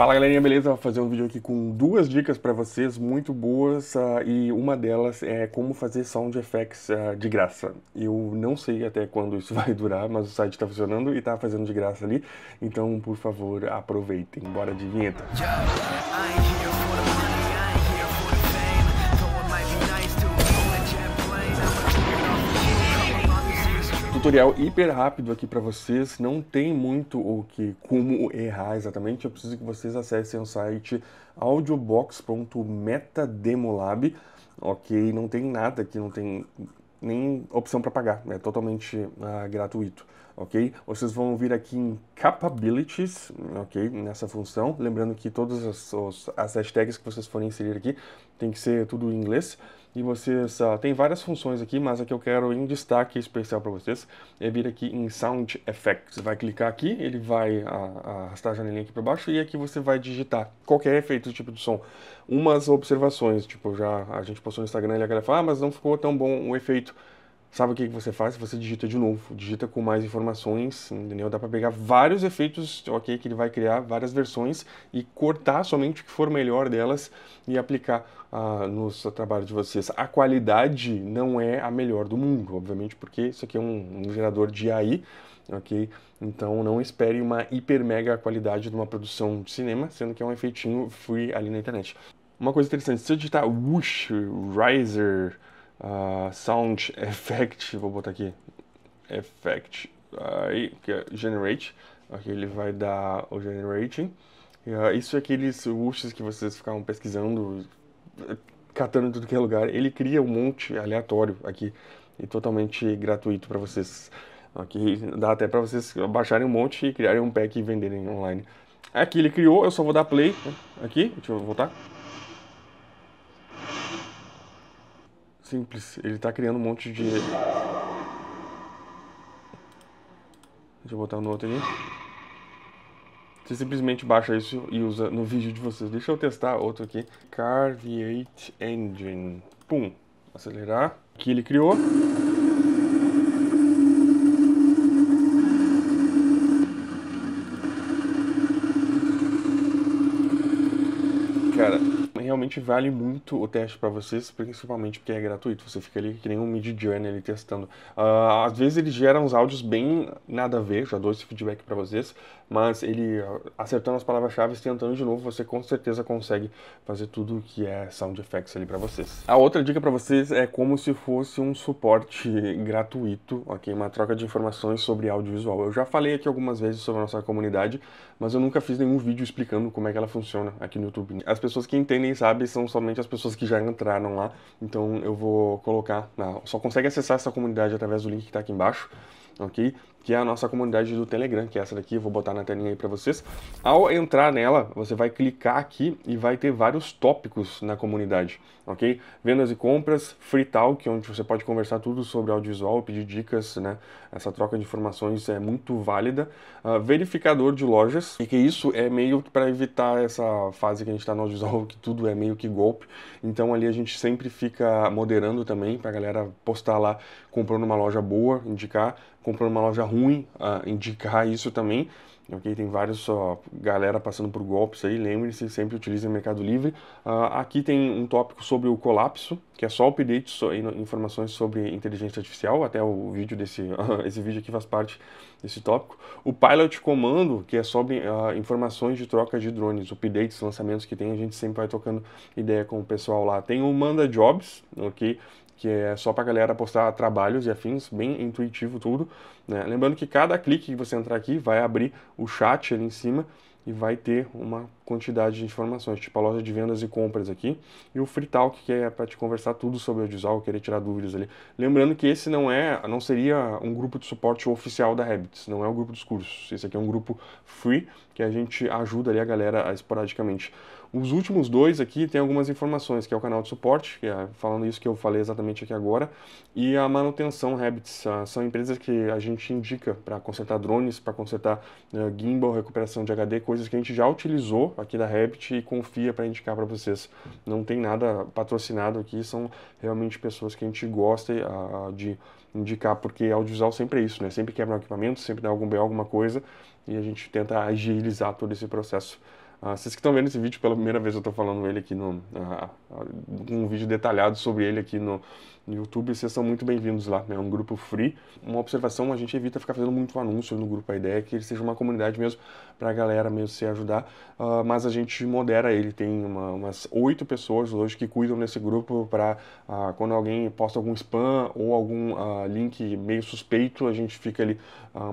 Fala galerinha, beleza? Vou fazer um vídeo aqui com duas dicas para vocês muito boas uh, e uma delas é como fazer sound effects uh, de graça. Eu não sei até quando isso vai durar, mas o site está funcionando e está fazendo de graça ali, então por favor aproveitem. Bora de vinheta! Yo, tutorial hiper rápido aqui para vocês, não tem muito o que, como errar exatamente, eu preciso que vocês acessem o site audiobox.metademolab, ok? Não tem nada aqui, não tem nem opção para pagar, é totalmente uh, gratuito, ok? Vocês vão vir aqui em Capabilities, ok? Nessa função, lembrando que todas as, as hashtags que vocês forem inserir aqui tem que ser tudo em inglês, e vocês uh, tem várias funções aqui, mas a que eu quero em destaque especial para vocês é vir aqui em Sound Effects. Você vai clicar aqui, ele vai uh, arrastar a janelinha aqui para baixo e aqui é você vai digitar qualquer efeito do tipo de som. Umas observações, tipo já a gente postou no Instagram e a galera fala, ah, mas não ficou tão bom o efeito. Sabe o que você faz? Você digita de novo, digita com mais informações, entendeu? Dá para pegar vários efeitos, ok, que ele vai criar várias versões e cortar somente o que for melhor delas e aplicar ah, no seu trabalho de vocês. A qualidade não é a melhor do mundo, obviamente, porque isso aqui é um, um gerador de AI, ok? Então não espere uma hiper mega qualidade de uma produção de cinema, sendo que é um efeitinho free ali na internet. Uma coisa interessante, se eu digitar Whoosh, Riser uh, Sound Effect, vou botar aqui, Effect, aí, que é Generate, aqui ele vai dar o Generating. Uh, isso é aqueles Ux's que vocês ficavam pesquisando, catando tudo que é lugar. Ele cria um monte aleatório aqui e totalmente gratuito para vocês. Aqui dá até para vocês baixarem um monte e criarem um pack e venderem online. Aqui ele criou, eu só vou dar play né, aqui, deixa eu voltar. simples. Ele está criando um monte de... Deixa eu botar no outro aqui. Você simplesmente baixa isso e usa no vídeo de vocês. Deixa eu testar outro aqui. Car V8 Engine. Pum. Acelerar. Aqui ele criou. Cara, realmente vale muito o teste para vocês, principalmente porque é gratuito. Você fica ali que nem um mid journey ali testando. Uh, às vezes ele gera uns áudios bem nada a ver, já dou esse feedback para vocês, mas ele acertando as palavras-chave, tentando de novo, você com certeza consegue fazer tudo que é sound effects ali para vocês. A outra dica para vocês é como se fosse um suporte gratuito, ok? Uma troca de informações sobre audiovisual. Eu já falei aqui algumas vezes sobre a nossa comunidade, mas eu nunca fiz nenhum vídeo explicando como é que ela funciona aqui no YouTube. As pessoas que entendem sabe são somente as pessoas que já entraram lá. Então eu vou colocar, na, só consegue acessar essa comunidade através do link que está aqui embaixo ok? Que é a nossa comunidade do Telegram, que é essa daqui, vou botar na telinha aí para vocês. Ao entrar nela, você vai clicar aqui e vai ter vários tópicos na comunidade, ok? Vendas e compras, Free Talk, onde você pode conversar tudo sobre audiovisual, pedir dicas, né? Essa troca de informações é muito válida. Uh, verificador de lojas, e que isso é meio para evitar essa fase que a gente está no audiovisual, que tudo é meio que golpe. Então ali a gente sempre fica moderando também, para a galera postar lá, comprou numa loja boa, indicar, comprar uma loja ruim, uh, indicar isso também. Ok, tem vários só galera passando por golpes aí. Lembre-se, sempre utilize o Mercado Livre. Uh, aqui tem um tópico sobre o colapso, que é só update so, informações sobre inteligência artificial. Até o vídeo desse, uh, esse vídeo aqui faz parte desse tópico. O Pilot Comando, que é sobre uh, informações de troca de drones, updates, lançamentos que tem. A gente sempre vai tocando ideia com o pessoal lá. Tem o Manda Jobs, ok, que é só para a galera postar trabalhos e afins, bem intuitivo tudo. Né? Lembrando que cada clique que você entrar aqui vai abrir o chat ali em cima e vai ter uma quantidade de informações, tipo a loja de vendas e compras aqui, e o Free Talk, que é para te conversar tudo sobre o audiovisual, querer tirar dúvidas ali. Lembrando que esse não é, não seria um grupo de suporte oficial da Habits, não é o grupo dos cursos. Esse aqui é um grupo free que a gente ajuda ali a galera esporadicamente. Os últimos dois aqui tem algumas informações, que é o canal de suporte, que é falando isso que eu falei exatamente aqui agora, e a manutenção Habits. São empresas que a gente indica para consertar drones, para consertar eh, gimbal, recuperação de HD, coisas que a gente já utilizou aqui da Rabbit e confia para indicar para vocês. Não tem nada patrocinado aqui, são realmente pessoas que a gente gosta uh, de indicar, porque audiovisual sempre é isso, né? Sempre quebra o equipamento, sempre dá algum bem, alguma coisa, e a gente tenta agilizar todo esse processo. Uh, vocês que estão vendo esse vídeo pela primeira vez, eu estou falando ele aqui no uh, um vídeo detalhado sobre ele aqui no, no YouTube. Vocês são muito bem-vindos lá. Né? É né? um grupo free. Uma observação: a gente evita ficar fazendo muito anúncio no grupo. A ideia é que ele seja uma comunidade mesmo para a galera mesmo se ajudar. Uh, mas a gente modera ele. Tem uma, umas oito pessoas hoje que cuidam desse grupo para quando alguém posta algum spam ou algum link meio suspeito, a gente fica ali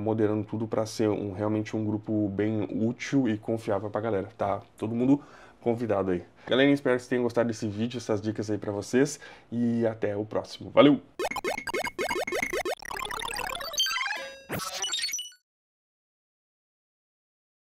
moderando tudo para ser um, realmente um grupo bem útil e confiável para a galera tá todo mundo convidado aí. Galera, espero que vocês tenham gostado desse vídeo, essas dicas aí para vocês e até o próximo. Valeu!